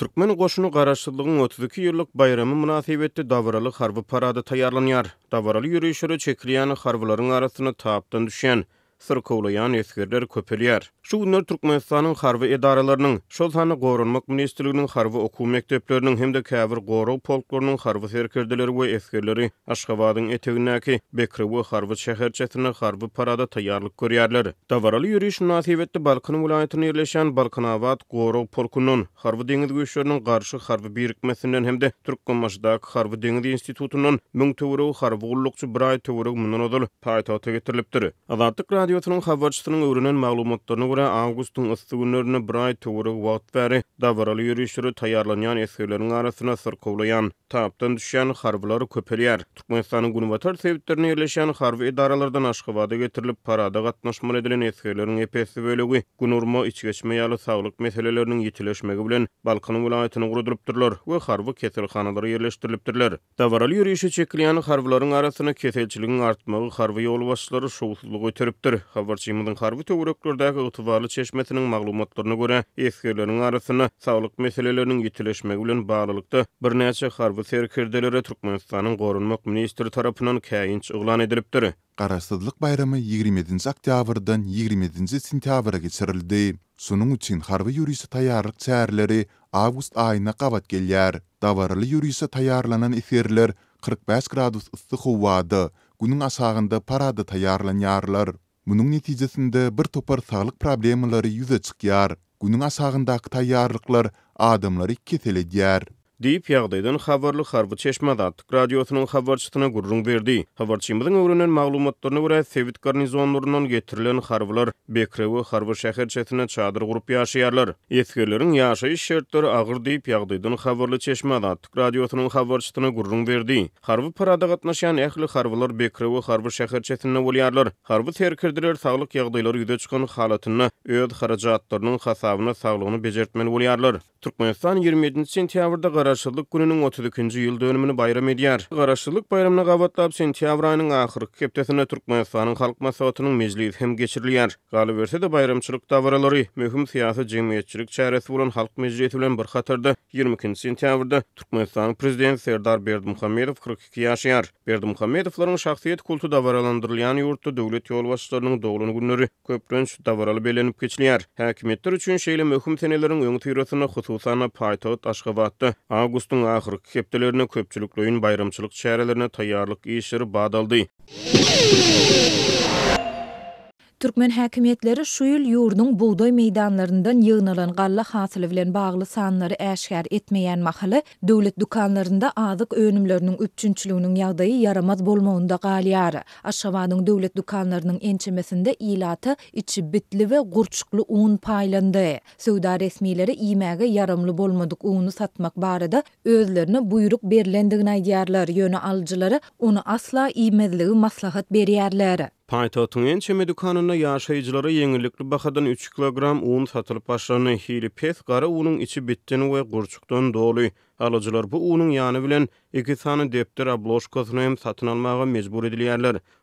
Türkmen goşunu garaşdyrligini 32 ýyllyk bayramy münasibetli bilen dawaraly harby parady taýarlanýar. Dawaraly ýürüşlere çekriýän harbylaryň aratyna tapdan düşen sırkovlayan yetkirdir köpülyer. Şu günler Türkmenistan'ın harvi edaralarının, Şozhan'ı Gorunmak ministrliginiň harby okuw mektöplerinin hem de kevir goru polklarının harvi serkirdileri ve etkirleri Aşkavadın etevindaki Bekri parada tayarlık görüyerler. Davaralı yürüyüş Balkan vilayetini yerleşen Balkanawat avat goru harby harvi deniz harby birikmesinden hem de Türkman maşıdaki harvi deniz institutunun münün münün münün münün münün münün münün radiosunun habarçısının öwrenen maglumatlaryna görä awgustyň ýa-da günlerini bir aý töwereg wagt bäri dawralary ýürüşleri taýýarlanýan eserleriň arasyna sırkowlaýan tapdan düşýän harbylary köpelýär. Türkmenistanyň Gunwatar sebitlerini ýerleşen harby edaralardan Aşgabatda getirilip parada gatnaşmaly edilen eserleriň epesi bölegi Gunurma içgeçme ýaly saglyk meselelerini ýetileşmegi bilen Balkan vilayatyny gurudyryp durlar we harby keselhanalary ýerleşdirilip durlar. Dawralary ýürüşi çekilýän harbylaryň arasyna keselçiligiň artmagy harby ýol başlary şowsuzlygy Habarçymyň harby töwereklerdäki ýetibarly çeşmetiniň maglumatlaryna görä, eskerleriň arasyna sağlyk meseleleriniň ýetileşmegi bilen baglanykda bir näçe harby serkerdeleri Türkmenistanyň gorunmak ministri tarapynyň käýinç ýygnan edilipdir. Garasızlyk bayramy 27-nji oktýabrdan 27-nji sentýabra geçirildi. Sunun üçin harby ýurysy taýýarlyk çäherleri avgust aýyna gabat gelýär. Dawarly ýurysy taýýarlanan eferler 45 gradus ısı huwady. Günün asağında parada tayarlan Munun netijesinde bir topar sağlyk problemleri ýüze çykýar. Gunyň aşagyndaky taýýarlyklar adamlary kesele diýär. Deyip yağdaydan xabarlı xarvı çeşmada atdik radiyosunun xabarçısına gurrun verdi. Xabarçımızın öğrenen mağlumatlarına vura sevit garnizonlarından getirilen xarvılar Bekrevi xarvı şəhər чадыр çadır qurup yaşayarlar. Eskerlerin yaşayı şərtleri ağır deyip yağdaydan xabarlı çeşmada atdik radiyosunun xabarçısına gurrun verdi. Xarvı parada qatnaşayan əhli xarvılar Bekrevi xarvı şəhər çətinə vulyarlar. Xarvı terkirdirir sağlık yağdaylar yüzə çıxan xalatını öd xaracatlarının xasavını sağlığını 27 Garaşılık gününün 32-nji ýyl dönümini bayram edýär. Garaşılık bayramyna gabatlap sentýabr aýynyň ahyrky hepdesine Türkmenistanyň halk maslahatynyň mejlisi hem geçirilýär. Galyp berse de bayramçylyk tawaralary, möhüm syýasy jemgyýetçilik çäresi bolan halk mejlisi bilen bir hatarda 22-nji sentýabrda Türkmenistanyň prezidenti Serdar Berdimuhammedow 42 ýaşyar. Berdimuhammedowlaryň şahsyýet kultu dawaralandyrylýan ýurtda döwlet ýol başçylarynyň dogulyny günleri köprünç dawaraly belenip geçilýär. Häkimetler üçin şeýle möhüm senelerin öňtüýrüsini hususan Paýtagat Aşgabatda Augustun ahir kepdelerine köpçülüklüyün bayramçılık şerelerine tayarlık işleri bağdaldı. Türkmen häkimetleri şu ýyl ýurdun buldoy meýdanlarynyň ýygnalan galla hasyly bilen bagly sanlary äşgär etmeýän mahaly döwlet dükanlarynda azyk önümleriniň üçünçülüginiň ýagdaýy yaramaz bolmagynda galyar. Aşgabatyň döwlet dükanlarynyň ençemesinde ilaty içi bitli we gurçukly un paýlandy. Söwda resmileri iýmäge yaramly bolmadyk unu satmak barada özlerini buyruk berlendigini aýdýarlar, ýöne onu asla iýmezligi maslahat berýärler. Paytotun en çeme dükanına yaşayıcıları yenilikli baxadan 3 kilogram un satılıp hili pez qara unun içi bittini ve qurçukdan dolu. Alıcılar bu unun yanı bilen iki tane deptir abloşkasını hem satın almağa mecbur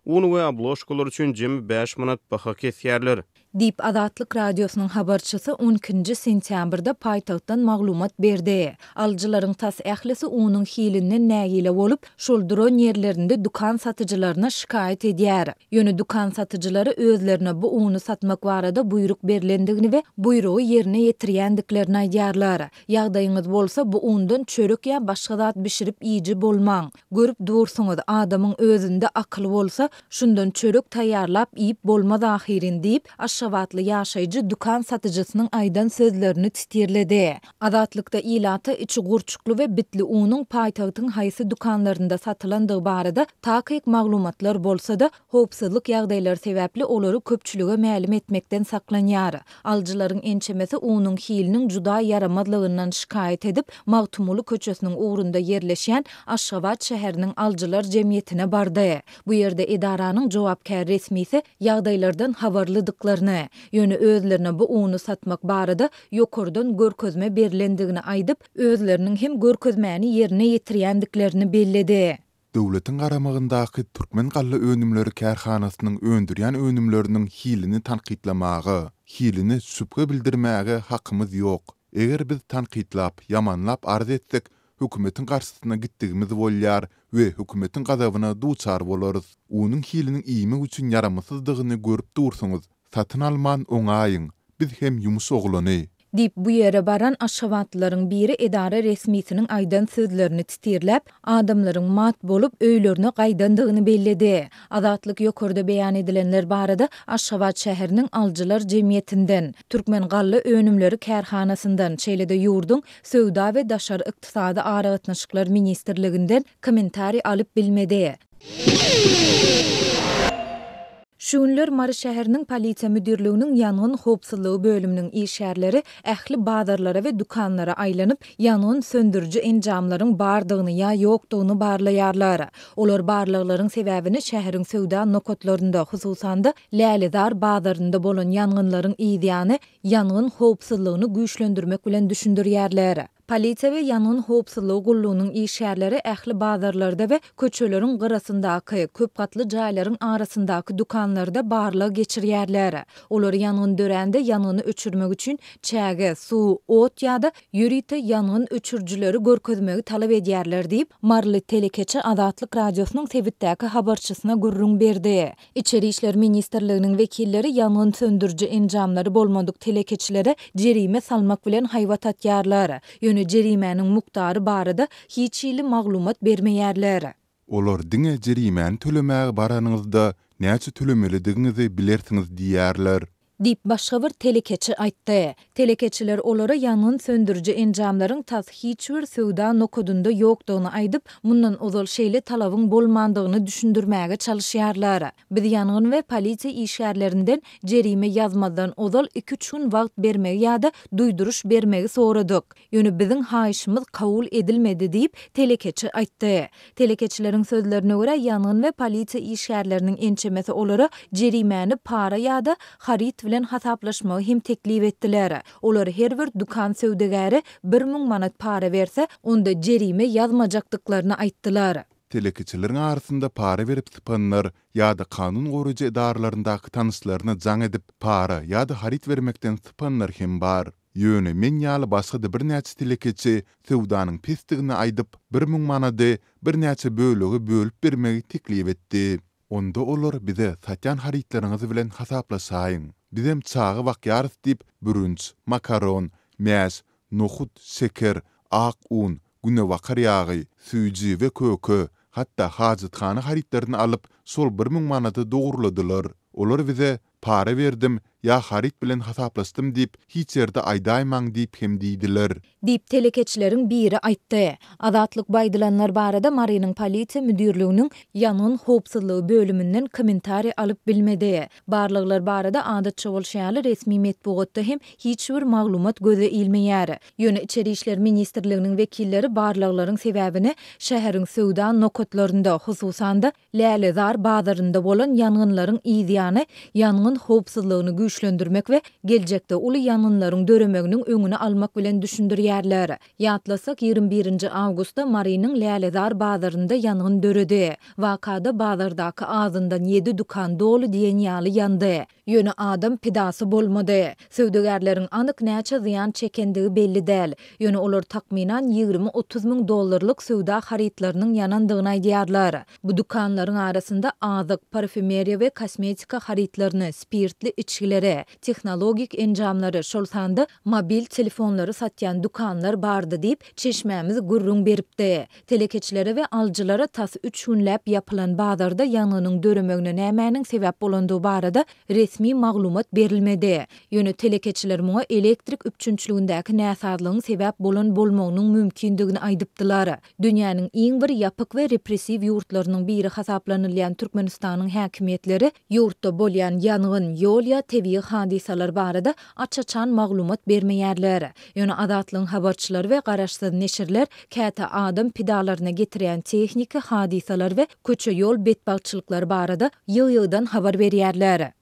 Un ve abloşkalar için cim 5 manat baka kesiyerler. Dip Adatlık Radyosu'nun haberçısı 12. sentyambrda paytahttan maglumat berdi. Alıcıların tas ehlisi unun hilinne nəyile olup, şul nerlerinde yerlerinde dukan satıcılarına şikayet ediyer. Yönü dukan satıcıları özlerine bu unu satmak varada buyruk berlendigini ve buyruğu yerine yetiriyendiklerine ediyerler. Yağdayınız bolsa bu undan çörök ýa başga zat bişirip iýiji bolman. Görüp dursuňyz, adamyň özünde akly bolsa, şundan çörök taýýarlap iýip bolma da ahirin diýip, aşawatly ýaşaýjy dukan satyjysynyň aýdan sözlerini titirledi. Adatlykda ilatı içi gurçuklu we bitli unyň paýtagtyň haýsy dukanlarynda satylandygy barada taýyk maglumatlar bolsa da, howpsuzlyk ýagdaýlary sebäpli olary köpçülüge mälim etmekden saklanýar. Alcıların ençemesi unyň hilinin juda ýaramadlygyndan şikayet edip, magtumul Bağlı köçesinin uğrunda yerleşen Aşgabat şäheriniň alcılar cemiyetine bardy. Bu yerde edaranyň jogapkär resmi ýagdaýlardan yağdaylardan havarlıdıklarını, yönü özlerine bu unu satmak barada ýokurdan görközme berilendigini aydıp, özlerinin hem görközmeni yerine yetiriyendiklerini belledi. Döwletin garamagyndaky türkmen gally önümleri kärhanasynyň öndürýän önümlerini hilini tanqidlamagy, hilini süpge bildirmäge hakymyz ýok. eger biz tanqitlap, yamanlap arz etdik, hükümetin qarşısına gitdigimiz bolýar we hukumetin gazabyna duçar bolarız. Onuň hiliniň iými üçin yaramsyzdygyny görüp dursunuz. Satın alman oňaýyň. Biz hem ýumus oglany, Dip bu yere baran aşavatların biri edara resmisinin aýdan sözlerini titirlap, adamların mat bolup öylerini qaydandığını belledi. Azatlık yokorda beyan edilenler barada aşşavat şehrinin alcılar cemiyetinden, Türkmen qallı önümleri kerhanasından, çeýlede yurdun, sövda ve daşar iktisada ara atnaşıklar ministerliklerinden komentari alip bilmedi. Şünler Mari şähärining politsiya müdirligining yanğın xopsyllyg bölümining iş şährleri ähli badarlara we dükanlara aylanyp yanğın söndürji enjamlarning bardygyny ya yokdygyny barlayarlar. Olar barliklarning sebabyny şähärin söwda nokotlarynda, xususanda Lealidar badarında bolan yanğınlarning idiýany yanğın xopsyllygyny güýçlendirmek bilen düşündirýärler. Polisiýa we Ýanyn howpsuzlygy gullunyň işgärleri ähli bazarlarda we köçelerin gyrasyndaky köp gatly jaýlaryň arasyndaky dukanlarda barla geçirýärler. Olar ýanyn dörende ýanyny öçürmek üçin çäge, suw, ot ýa-da ýürite ýanyn öçürjileri görkezmegi talap edýärler diýip Marly Telekeçe Adatlyk radiosynyň sebitdäki habarçysyna gurrun berdi. İçeri işler ministrliginiň wekilleri ýanyn söndürji enjamlary bolmadyk telekeçilere jerime salmak bilen haýwat atýarlar. günü cerimenin muktarı barada hiçili maglumat bermeyerler. Olar dine cerimən tölümeğe baranınızda neçü tölümeli dinizi bilirsiniz dip başga telekeçi aýtdy. Telekeçiler olara ýanyn söndürji enjamlaryň tas hiç bir söwda nokudunda ýokdugyny aýdyp, mundan ozal şeýle talavın bolmandygyny düşündirmäge çalyşýarlar. Biz ýanyn we polisiýa işgärlerinden jerime yazmadan ozal 2-3 gün wagt bermegi ýa-da duýduruş bermegi soradyk. Yönü biziň haýyşymyz kabul edilmedi diýip telekeçi aýtdy. Telekeçileriň sözlerine görä ýanyn we polisiýa işgärleriniň ençemesi olara jerimäni para ýa-da bilen hasaplaşma hem teklif etdiler. Olar her bir dükkan sövdegäri 1000 manat para berse, onda jerime yazmajakdyklaryny aýtdylar. Telekiçilerin arasında para verip tıpanlar ya da kanun koruyucu edarlarındaki tanışlarını can edip para ya da harit vermekten tıpanlar hem bar. Yönü men yalı başka da bir neçe telekiçi sevdanın pestigini aydıp bir mün manadı bir neçe bölüge bölüp bermegi teklif etdi. Onda olur bize satyan haritlarınızı bilen hasapla sayın. bizem çağı vaq yarıs dip bürünç, makaron, məs, noxud, şeker, aq un, güne vaqar yağı, süýji we kökö, hatda hazyt xany alıp sol 1000 manaty dogurladylar. Olar bize para verdim, ya harit bilen hasaplaşdym dip hiç yerde aydaýman dip hem diýdiler. Dip telekeçleriň biri aýtdy. Adatlyk baýdylanlar barada Marinyň polisiýa müdirliginiň yanın howpsuzlygy bölüminden kommentari alyp bilmedi. Barlyklar barada adatça çowulşaly resmi medpugatda hem hiç bir maglumat göze ilmeýär. Ýöne içeri işler ministrliginiň wekilleri barlyklaryň sebäbini şäheriň söwda nokatlarynda hususan da Lälezar bazarynda bolan ýanynlaryň ýanyň howpsuzlygyny güýş güçlendirmek ve gelecekte ulu yanınların dörömeğinin önünü almak bilen düşündür yerler. Yatlasak 21. Ağustos'ta Mari'nin Lealedar Bağdarında yanın dörüdi. Vakada Bağdardaki ağzından 7 dukan dolu diyen ýaly yandı. Yönü adam pidası bolmady. Sövdügarların anık ne çazıyan çekendiği belli del. Yönü olur takminan 20-30 min dolarlık sövda haritlarının yanandığına diyarlar. Bu dukanların arasında ağzık, parfümeri ve kosmetika haritlarını, spirtli içkiler ýerlere, technologik enjamlary, şol sanda mobil telefonlary satýan dukanlar bardy diýip çeşmämiz gurrun beripdi. Telekeçlere we alçylara tas 3 günläp ýapylan bazarda ýanynyň döremegine nämäniň sebäp bolandygy barada resmi maglumat berilmedi. Ýöne telekeçiler muňa elektrik üpçünçligindäki näsadlygyň sebäp bolan bolmagynyň mümkindigini aýdypdylar. Dünýäniň iň bir ýapyk we repressiw ýurtlarynyň biri hasaplanylýan Türkmenistanyň häkimetleri ýurtda bolýan ýanygyn ýol ýa TV ýa hadisalar barada açaçan maglumat bermeýärler. Ýöne adatlyň habarçylary we garaşsyz neşirler käte adam pidalaryna getiren tehniki hadisalar we köçe ýol betbagçylyklar barada ýyl ýa dan habar berýärler.